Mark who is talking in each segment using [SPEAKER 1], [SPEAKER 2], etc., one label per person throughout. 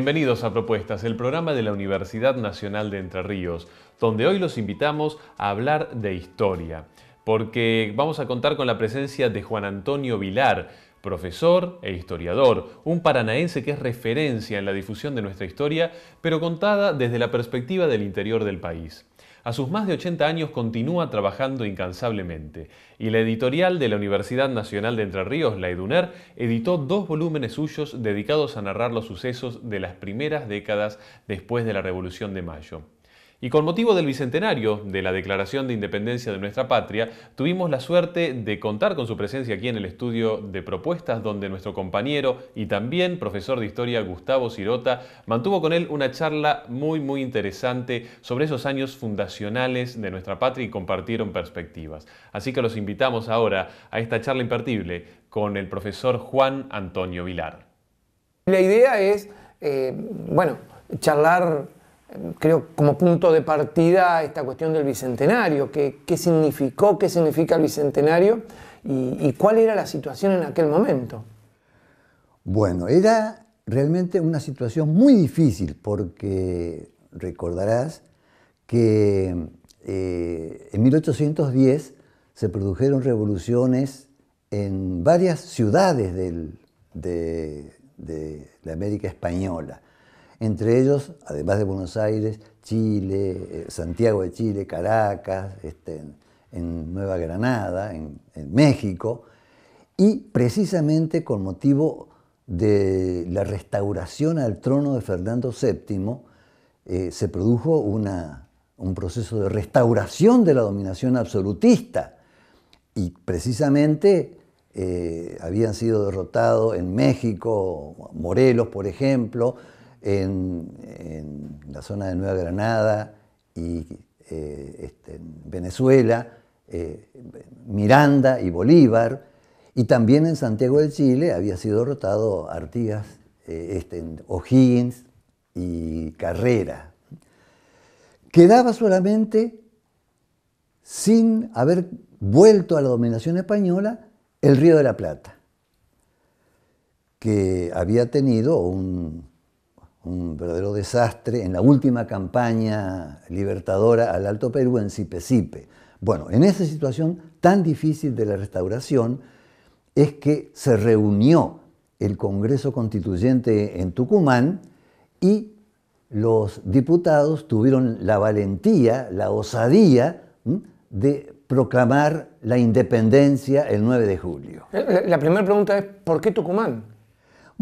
[SPEAKER 1] Bienvenidos a Propuestas, el programa de la Universidad Nacional de Entre Ríos, donde hoy los invitamos a hablar de historia, porque vamos a contar con la presencia de Juan Antonio Vilar, profesor e historiador, un paranaense que es referencia en la difusión de nuestra historia, pero contada desde la perspectiva del interior del país a sus más de 80 años continúa trabajando incansablemente y la editorial de la Universidad Nacional de Entre Ríos, la EDUNER, editó dos volúmenes suyos dedicados a narrar los sucesos de las primeras décadas después de la Revolución de Mayo. Y con motivo del bicentenario de la declaración de independencia de nuestra patria, tuvimos la suerte de contar con su presencia aquí en el estudio de propuestas, donde nuestro compañero y también profesor de historia Gustavo Sirota mantuvo con él una charla muy, muy interesante sobre esos años fundacionales de nuestra patria y compartieron perspectivas. Así que los invitamos ahora a esta charla impertible con el profesor Juan Antonio Vilar.
[SPEAKER 2] La idea es, eh, bueno, charlar creo, como punto de partida esta cuestión del Bicentenario, qué, significó, qué significa el Bicentenario y, cuál era la situación en aquel momento.
[SPEAKER 3] Bueno, era realmente una situación muy difícil porque recordarás que eh, en 1810 se produjeron revoluciones en varias ciudades de la América Española entre ellos, además de Buenos Aires, Chile, eh, Santiago de Chile, Caracas, este, en, Nueva Granada, en, México, y precisamente con motivo de la restauración al trono de Fernando VII, eh, se produjo un proceso de restauración de la dominación absolutista. Y precisamente eh, habían sido derrotados en México, Morelos, por ejemplo, en, la zona de Nueva Granada y eh, este, en Venezuela, eh, Miranda y Bolívar, y también en Santiago de Chile había sido rotado Artigas, eh, este, O'Higgins y Carrera. Quedaba solamente, sin haber vuelto a la dominación española, el Río de la Plata, que había tenido un un verdadero desastre en la última campaña libertadora al Alto Perú en Cipe Bueno, en esa situación tan difícil de la restauración es que se reunió el Congreso Constituyente en Tucumán y los diputados tuvieron la valentía, la osadía de proclamar la independencia el 9 de julio.
[SPEAKER 2] Eh, eh, la primera pregunta es, ¿por qué Tucumán?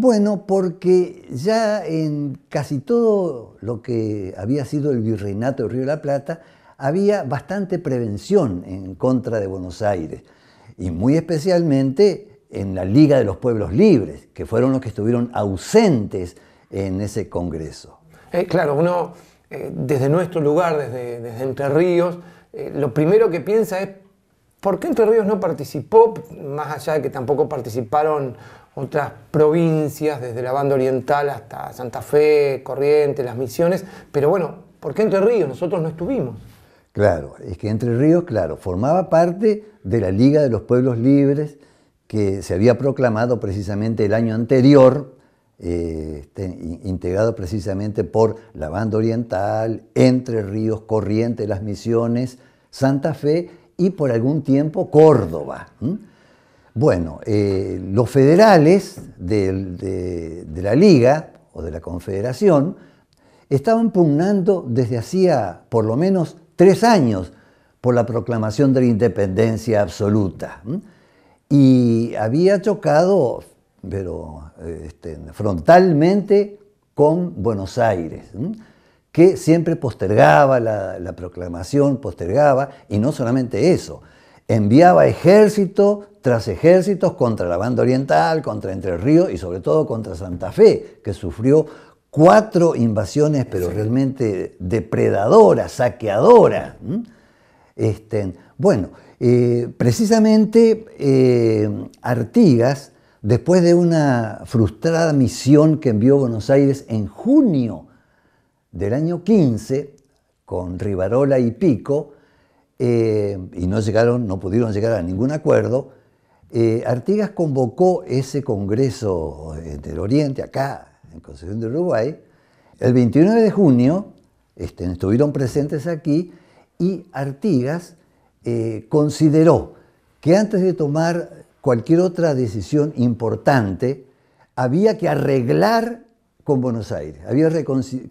[SPEAKER 3] Bueno, porque ya en casi todo lo que había sido el virreinato del Río de la Plata, había bastante prevención en contra de Buenos Aires, y muy especialmente en la Liga de los Pueblos Libres, que fueron los que estuvieron ausentes en ese Congreso.
[SPEAKER 2] Eh, claro, uno eh, desde nuestro lugar, desde, Entre Ríos, eh, lo primero que piensa es, ¿por qué Entre Ríos no participó? Más allá de que tampoco participaron otras provincias, desde la banda oriental hasta Santa Fe, Corrientes, las Misiones, pero bueno, ¿por qué Entre Ríos? Nosotros no estuvimos.
[SPEAKER 3] Claro, es que Entre Ríos, claro, formaba parte de la Liga de los Pueblos Libres que se había proclamado precisamente el año anterior, eh, este, integrado precisamente por la banda oriental, Entre Ríos, Corrientes, las Misiones, Santa Fe y por algún tiempo Córdoba. Bueno, eh, los federales de, la Liga o de la Confederación estaban pugnando desde hacía por lo menos tres años por la proclamación de la independencia absoluta. Y había chocado, este, frontalmente, con Buenos Aires, que siempre postergaba la proclamación, postergaba, y no solamente eso, enviaba ejército tras ejércitos contra la banda oriental, contra Entre Ríos y sobre todo contra Santa Fe, que sufrió cuatro invasiones, pero realmente depredadoras, saqueadoras. Este, bueno, eh, precisamente eh, Artigas, después de una frustrada misión que envió Buenos Aires en junio del año 15, con Rivarola y Pico, eh, y no llegaron, no pudieron llegar a ningún acuerdo, eh, Artigas convocó ese congreso eh, del Oriente, acá, en Concepción de Uruguay, el 29 de junio, este, estuvieron presentes aquí, y Artigas consideró que antes de tomar cualquier otra decisión importante, había que arreglar con Buenos Aires, había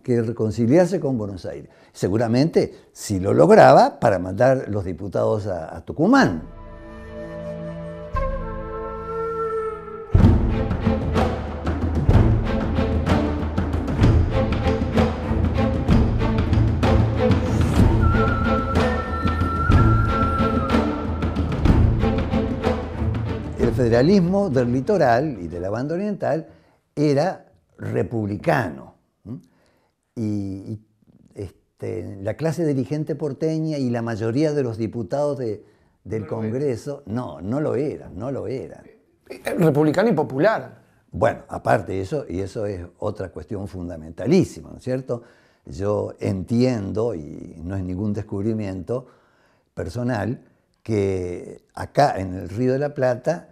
[SPEAKER 3] que reconciliarse con Buenos Aires. Seguramente, si lo lograba, para mandar los diputados a, Tucumán. El federalismo del litoral y de la banda oriental era republicano. Y, este, la clase dirigente porteña y la mayoría de los diputados del Congreso, no, no lo eran, no lo eran. Eh, republicano y popular. Bueno, aparte de eso, y eso es otra cuestión fundamentalísima, ¿no es cierto? Yo entiendo, y no es ningún descubrimiento personal, que acá en el Río de la Plata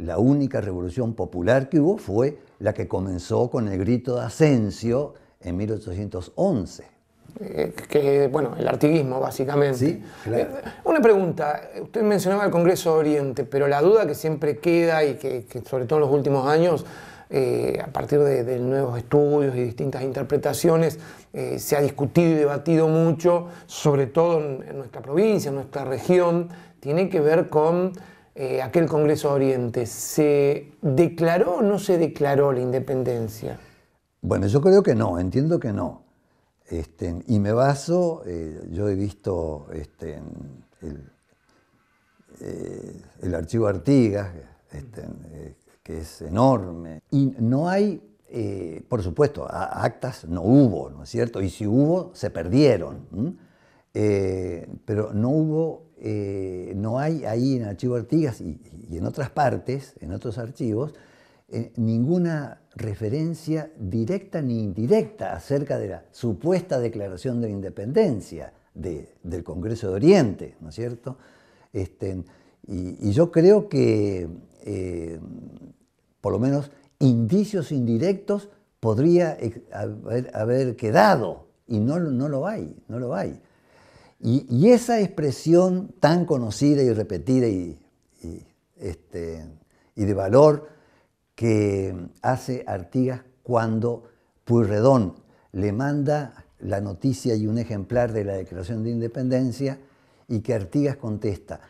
[SPEAKER 3] la única revolución popular que hubo fue la que comenzó con el grito de Asensio en 1811.
[SPEAKER 2] Eh, que, bueno, el artiguismo, básicamente. Sí, eh, una pregunta, usted mencionaba el Congreso de Oriente, pero la duda que siempre queda y que, sobre todo en los últimos años, eh, a partir de, nuevos estudios y distintas interpretaciones, se ha discutido y debatido mucho, sobre todo en, en nuestra provincia, en nuestra región, tiene que ver con eh, aquel Congreso de Oriente, ¿se declaró o no se declaró la independencia?
[SPEAKER 3] Bueno, yo creo que no, entiendo que no. Este, y me baso, eh, yo he visto este, eh, el, archivo Artigas, este, que es enorme, y no hay, por supuesto, actas no hubo, ¿no es cierto? Y si hubo, se perdieron, pero no hubo eh, no hay ahí en Archivo Artigas y, en otras partes, en otros archivos, eh, ninguna referencia directa ni indirecta acerca de la supuesta declaración de la independencia del Congreso de Oriente, ¿no es cierto? Este, y, yo creo que, eh, por lo menos, indicios indirectos podría haber, quedado, y no, no lo hay, no lo hay. Y, esa expresión tan conocida y repetida y, este, y de valor que hace Artigas cuando Pueyrredón le manda la noticia y un ejemplar de la Declaración de Independencia y que Artigas contesta,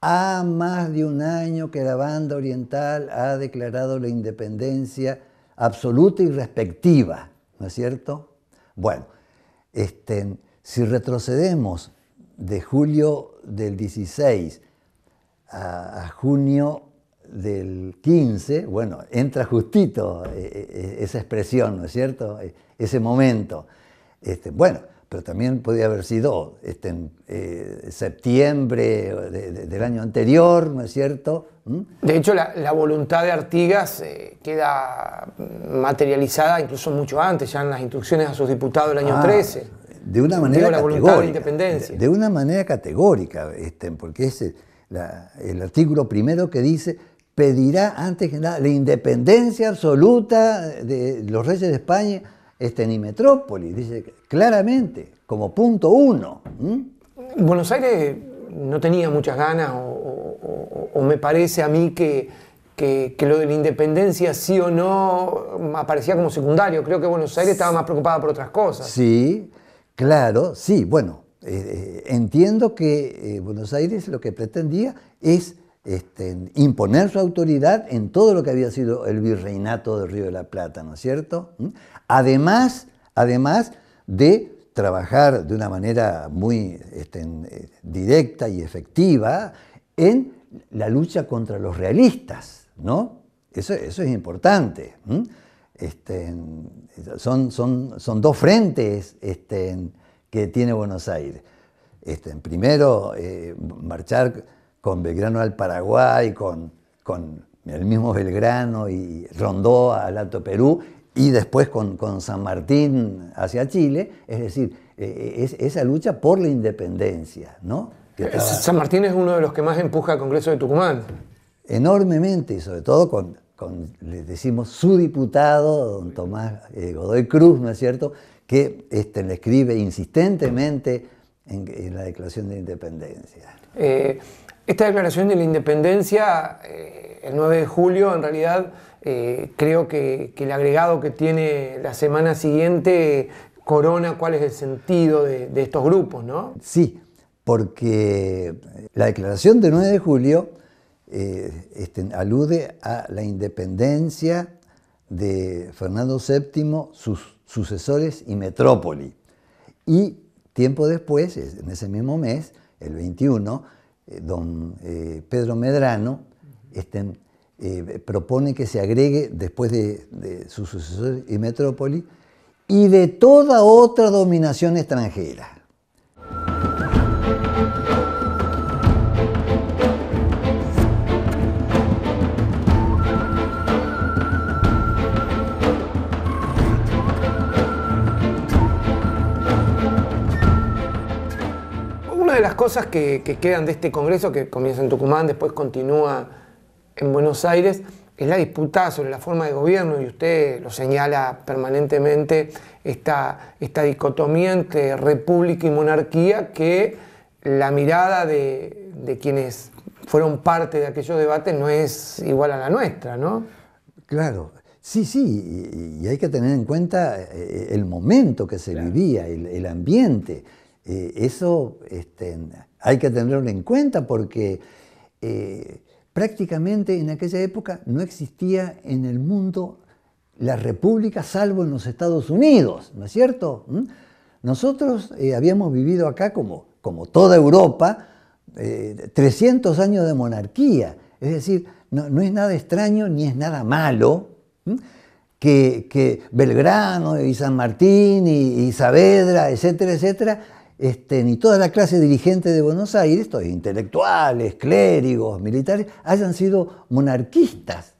[SPEAKER 3] ha más de un año que la banda oriental ha declarado la independencia absoluta y respectiva, ¿no es cierto? Bueno, este, si retrocedemos de julio del 16 a, junio del 15, bueno, entra justito eh, eh, eh, esa expresión, ¿no es cierto? E, ese momento. Este, bueno, pero también podía haber sido este, en septiembre
[SPEAKER 2] del año anterior, ¿no es cierto? ¿Mm? De hecho, la, voluntad de Artigas queda materializada incluso mucho antes, ya en las instrucciones a sus diputados del año 13. Ah,
[SPEAKER 3] de una manera categórica. una manera categórica, porque es el artículo primero que dice pedirá antes que nada la independencia absoluta de los reyes de España este, ni metrópoli, dice claramente, como punto uno.
[SPEAKER 2] Buenos Aires no tenía muchas ganas, o, me parece a mí que, que, que, lo de la independencia sí o no aparecía como secundario. Creo que Buenos Aires estaba más preocupada por otras cosas.
[SPEAKER 3] Sí, Claro, sí, bueno, eh, eh, entiendo que eh, Buenos Aires lo que pretendía es este, imponer su autoridad en todo lo que había sido el virreinato del Río de la Plata, ¿no es cierto? ¿Mm? Además, además de trabajar de una manera muy este, directa y efectiva en la lucha contra los realistas, ¿no? Eso, es importante. ¿Mm? Este, son, son, son, dos frentes este, que tiene Buenos Aires. Este, primero, eh, marchar con Belgrano al Paraguay, con, con, el mismo Belgrano y Rondó al Alto Perú, y después con, San Martín hacia Chile, es decir, eh, eh, es, esa lucha por la independencia. ¿no? San
[SPEAKER 2] Martín es uno de los que más empuja al Congreso de Tucumán.
[SPEAKER 3] Enormemente, y sobre todo con les le decimos su diputado, don Tomás eh, Godoy Cruz, ¿no es cierto?, que este, le escribe insistentemente en, la Declaración de Independencia.
[SPEAKER 2] Eh, esta Declaración de la Independencia, eh, el 9 de julio, en realidad creo que, el agregado que tiene la semana siguiente corona cuál es el sentido de, de estos grupos, ¿no?
[SPEAKER 3] Sí, porque la Declaración del 9 de julio eh, este, alude a la independencia de Fernando VII, sus sucesores y metrópoli. Y tiempo después, en ese mismo mes, el 21, eh, don eh, Pedro Medrano este, propone que se agregue, después de, de sus sucesores y metrópoli, y de toda otra dominación extranjera.
[SPEAKER 2] cosas que, quedan de este Congreso, que comienza en Tucumán, después continúa en Buenos Aires, es la disputa sobre la forma de gobierno, y usted lo señala permanentemente, esta, esta dicotomía entre república y monarquía que la mirada de, quienes fueron parte de aquellos debates no es igual a la nuestra, ¿no?
[SPEAKER 3] Claro, Sí, sí, y, hay que tener en cuenta eh, el momento que se vivía, el, ambiente. Eh, eso este, hay que tenerlo en cuenta porque eh, prácticamente en aquella época no existía en el mundo la república salvo en los Estados Unidos, ¿no es cierto? ¿Mm? Nosotros eh, habíamos vivido acá como, toda Europa 300 años de monarquía, es decir, no, es nada extraño ni es nada malo ¿Mm? que, Belgrano y San Martín y, y Saavedra, etcétera, etcétera, este, ni toda la clase dirigente de Buenos Aires, intelectuales, clérigos, militares, hayan sido monarquistas.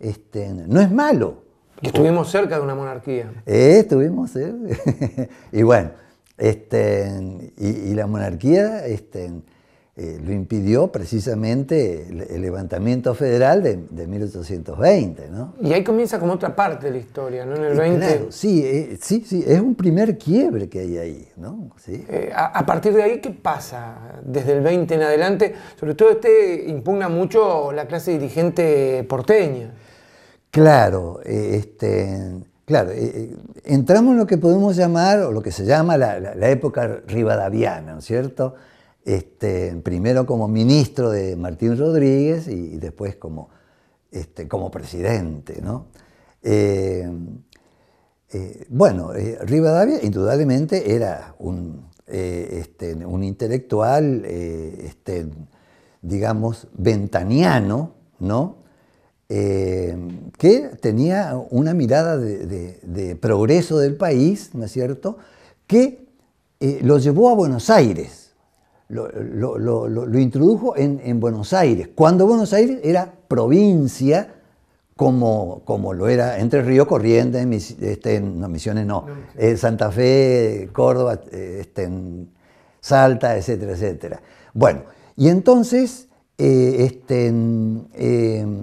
[SPEAKER 3] Este, no es malo. Que estuvimos
[SPEAKER 2] cerca de una monarquía. Eh, estuvimos eh.
[SPEAKER 3] y bueno, este, y, la monarquía... Este, eh, lo impidió precisamente el, levantamiento federal de, 1820. ¿no?
[SPEAKER 2] Y ahí comienza como otra parte de la historia, ¿no? En el 20.
[SPEAKER 3] sí, eh, sí, sí, es un primer quiebre que hay ahí. ¿no? Sí. Eh,
[SPEAKER 2] a, partir de ahí, ¿qué pasa desde el 20 en adelante? Sobre todo este impugna mucho la clase dirigente porteña.
[SPEAKER 3] Claro, este, claro entramos en lo que podemos llamar, o lo que se llama la, época rivadaviana, ¿no es cierto? Este, primero como ministro de Martín Rodríguez y, después este, como, presidente. ¿no? Eh, eh, bueno, eh, Rivadavia indudablemente era un, este, intelectual, digamos, ventaniano, ¿no? que tenía una mirada de, de, progreso del país, ¿no es cierto?, que lo llevó a Buenos Aires lo, introdujo en, Buenos Aires, cuando Buenos Aires era provincia como, como lo era Entre Río Corriente, en este, Misiones no, eh, Santa Fe, Córdoba, eh, este, Salta, etcétera, etcétera. Bueno, y entonces eh, este,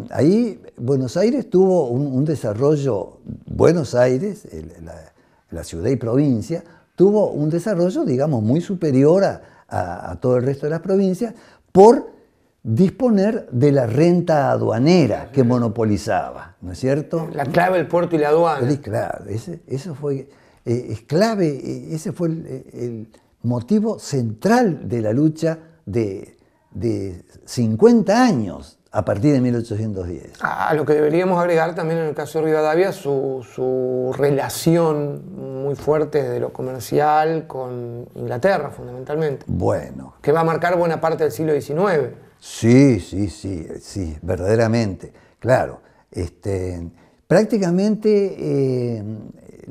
[SPEAKER 3] ahí Buenos Aires tuvo un, desarrollo, Buenos Aires, la ciudad y provincia, tuvo un desarrollo, digamos, muy superior a, a, todo el resto de las provincias por disponer de la renta aduanera que monopolizaba, ¿no es cierto? La
[SPEAKER 2] clave del puerto y la aduana. Sí,
[SPEAKER 3] claro, eso fue es clave, ese fue eh, eh, eh, el, motivo central de la lucha de, de 50 años a partir de 1810.
[SPEAKER 2] A ah, lo que deberíamos agregar también en el caso de Rivadavia, su, su relación muy fuerte de lo comercial con Inglaterra, fundamentalmente.
[SPEAKER 3] Bueno.
[SPEAKER 2] Que va a marcar buena parte del siglo XIX.
[SPEAKER 3] Sí, sí, sí, sí, verdaderamente. Claro. Este, prácticamente eh,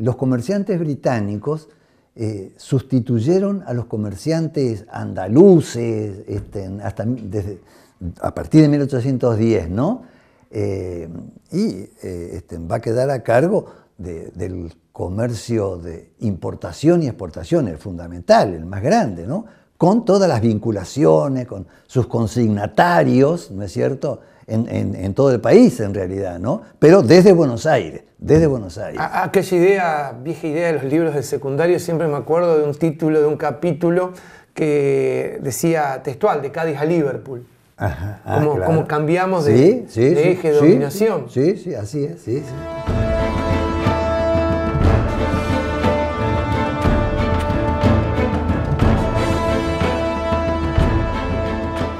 [SPEAKER 3] los comerciantes británicos eh, sustituyeron a los comerciantes andaluces, este, hasta desde a partir de 1810, ¿no? Eh, y eh, este, va a quedar a cargo del comercio de importación y exportación, el fundamental, el más grande, ¿no? Con todas las vinculaciones, con sus consignatarios, ¿no es cierto? En, todo el país, en realidad, ¿no? Pero desde Buenos Aires, desde Buenos Aires.
[SPEAKER 2] Ah, ah, aquella idea, vieja idea de los libros del secundario, siempre me acuerdo de un título, de un capítulo que decía textual, de Cádiz a Liverpool.
[SPEAKER 3] Ah, como,
[SPEAKER 2] cambiamos de, eje de dominación.
[SPEAKER 3] Sí, sí, así es,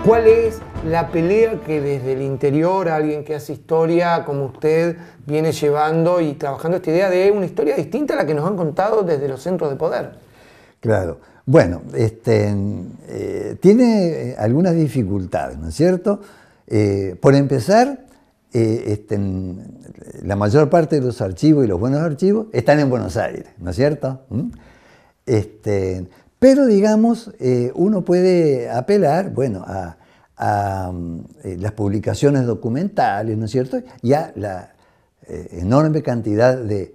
[SPEAKER 2] ¿Cuál es la pelea que desde el interior alguien que hace historia como usted viene llevando y trabajando esta idea de una historia distinta a la que nos han contado desde los centros de poder?
[SPEAKER 3] Claro. Bueno, este, eh, tiene eh, algunas dificultades, ¿no es cierto? Eh, por empezar, este, la mayor parte de los archivos y los buenos archivos están en Buenos Aires, ¿no es cierto? ¿Mm? Este, pero digamos, uno puede apelar, bueno, a, las publicaciones documentales, ¿no es cierto? Y a la enorme cantidad de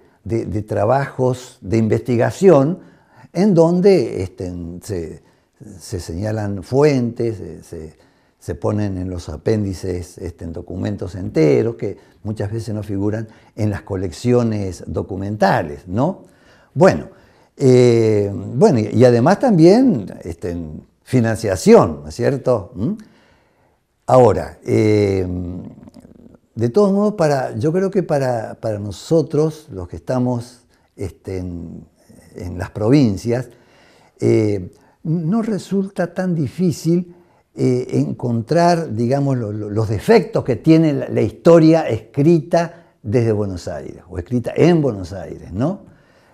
[SPEAKER 3] trabajos de investigación en donde este, se, señalan fuentes, se, ponen en los apéndices este, documentos enteros que muchas veces no figuran en las colecciones documentales, ¿no? Bueno, eh, bueno y además también este, financiación, ¿no es cierto? ¿Mm? Ahora, eh, de todos modos, para, yo creo que para, nosotros, los que estamos en, en las provincias, eh, no resulta tan difícil eh, encontrar, digamos, los defectos que tiene la, historia escrita desde Buenos Aires o escrita en Buenos Aires, ¿no?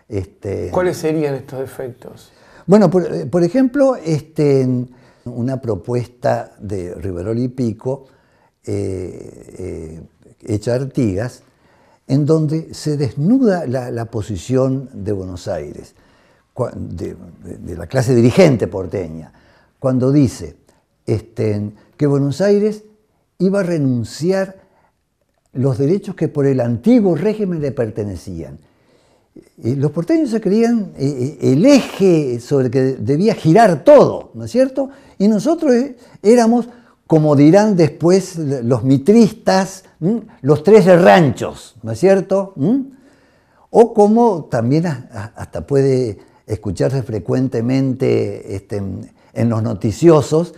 [SPEAKER 3] Este,
[SPEAKER 2] ¿Cuáles serían estos defectos?
[SPEAKER 3] Bueno, por, eh, ejemplo, este, una propuesta de Riveroli y Pico, eh, hecha Artigas, en donde se desnuda la, posición de Buenos Aires, de, la clase dirigente porteña, cuando dice que Buenos Aires iba a renunciar los derechos que por el antiguo régimen le pertenecían. los porteños se creían eh, eh, el eje sobre el que debía girar todo, ¿no es cierto? Y nosotros eh, éramos como dirán después los mitristas, los tres ranchos, ¿no es cierto? O como también hasta puede escucharse frecuentemente este, en los noticiosos,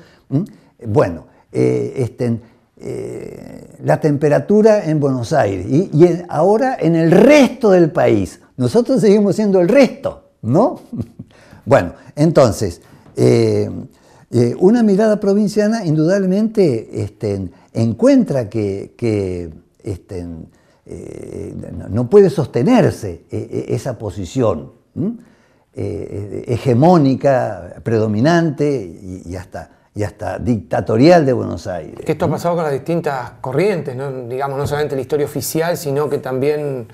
[SPEAKER 3] bueno, eh, este, eh, la temperatura en Buenos Aires y, ahora en el resto del país. Nosotros seguimos siendo el resto, ¿no? bueno, entonces... Eh, eh, una mirada provinciana indudablemente este, encuentra que, este, eh, no puede sostenerse eh, esa posición hegemónica, predominante y, hasta y hasta dictatorial de Buenos Aires.
[SPEAKER 2] Que esto ha pasado con las distintas corrientes, digamos, no solamente la historia oficial, sino que también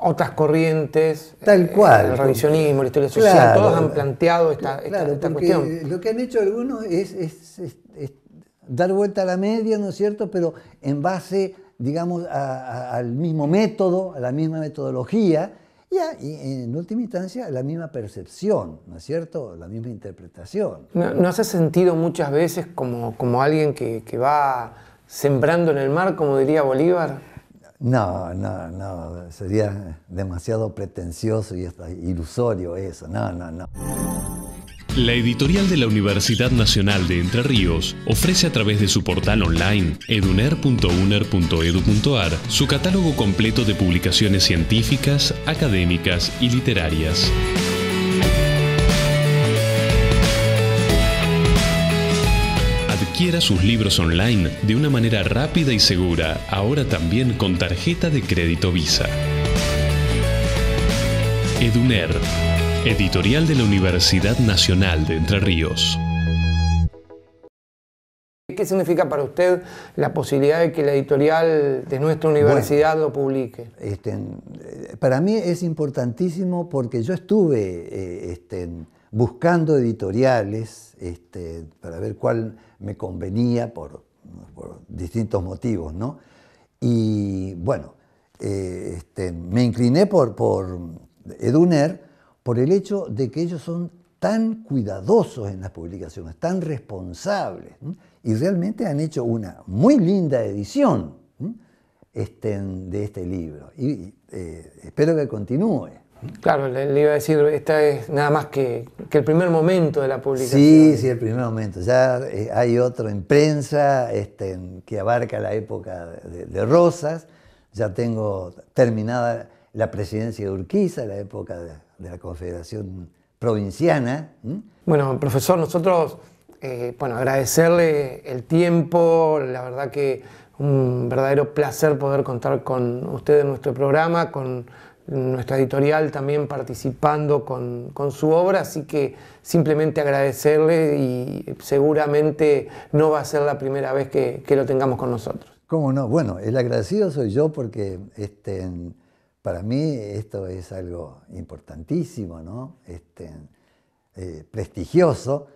[SPEAKER 2] otras corrientes, tal eh, cual, el revisionismo, la historia social, todos han planteado esta, esta, cuestión.
[SPEAKER 3] Lo que han hecho algunos es, dar vuelta a la media, ¿no es cierto? Pero en base, digamos, al mismo método, a la misma metodología y, en última instancia a la misma percepción, ¿no es cierto? La misma interpretación.
[SPEAKER 2] ¿No, has sentido muchas veces como, como alguien que, que va sembrando en el mar, como diría Bolívar? No,
[SPEAKER 3] no, no, sería demasiado pretencioso y hasta ilusorio eso, no, no, no.
[SPEAKER 1] La editorial de la Universidad Nacional de Entre Ríos ofrece a través de su portal online eduner.uner.edu.ar su catálogo completo de publicaciones científicas, académicas y literarias. Adquiera sus libros online de una manera rápida y segura, ahora también con tarjeta de crédito Visa. Eduner, editorial de la Universidad Nacional de Entre Ríos.
[SPEAKER 2] ¿Qué significa para usted la posibilidad de que la editorial de nuestra universidad lo publique?
[SPEAKER 3] Este, eh, para mí es importantísimo porque yo estuve en. Eh, este, buscando editoriales este, para ver cuál me convenía por, distintos motivos, Y bueno, eh, este, me incliné por, por Eduner por el hecho de que ellos son tan cuidadosos en las publicaciones, tan responsables, y realmente han hecho una muy linda edición este, de este libro. Y eh, espero que continúe.
[SPEAKER 2] Claro, le, iba a decir, esta es nada más que, el primer momento de la publicación. Sí, sí, el
[SPEAKER 3] primer momento. Ya eh, hay otro en prensa este, que abarca la época de, Rosas. Ya tengo terminada la presidencia de Urquiza, la época de, la Confederación
[SPEAKER 2] Provinciana. Bueno, profesor, nosotros, eh, bueno, agradecerle el tiempo, la verdad que un verdadero placer poder contar con usted en nuestro programa, con nuestra editorial también participando con, con, su obra, así que simplemente agradecerle y seguramente no va a ser la primera vez que, lo tengamos con nosotros.
[SPEAKER 3] ¿Cómo no? Bueno, el agradecido soy yo porque este, para mí esto es algo importantísimo, ¿no? Este, eh, prestigioso,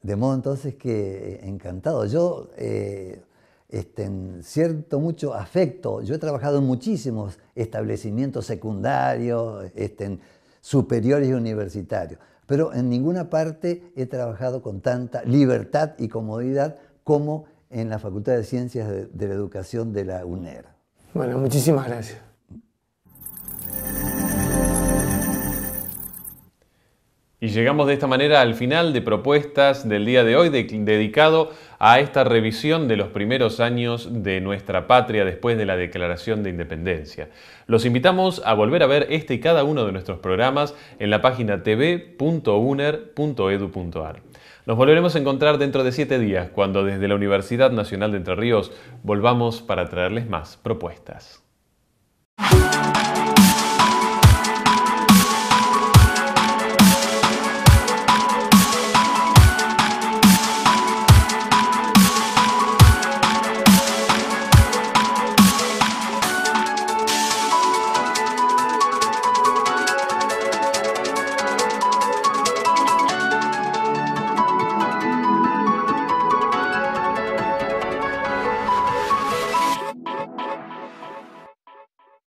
[SPEAKER 3] de modo entonces que eh, encantado. Yo eh, este, en cierto mucho afecto. Yo he trabajado en muchísimos establecimientos secundarios, este, superiores y universitarios, pero en ninguna parte he trabajado con tanta libertad y comodidad como en la Facultad de Ciencias de la Educación de la UNER. Bueno, muchísimas gracias.
[SPEAKER 1] Y llegamos de esta manera al final de propuestas del día de hoy dedicado a esta revisión de los primeros años de nuestra patria después de la Declaración de Independencia. Los invitamos a volver a ver este y cada uno de nuestros programas en la página tv.uner.edu.ar. Nos volveremos a encontrar dentro de siete días, cuando desde la Universidad Nacional de Entre Ríos volvamos para traerles más propuestas.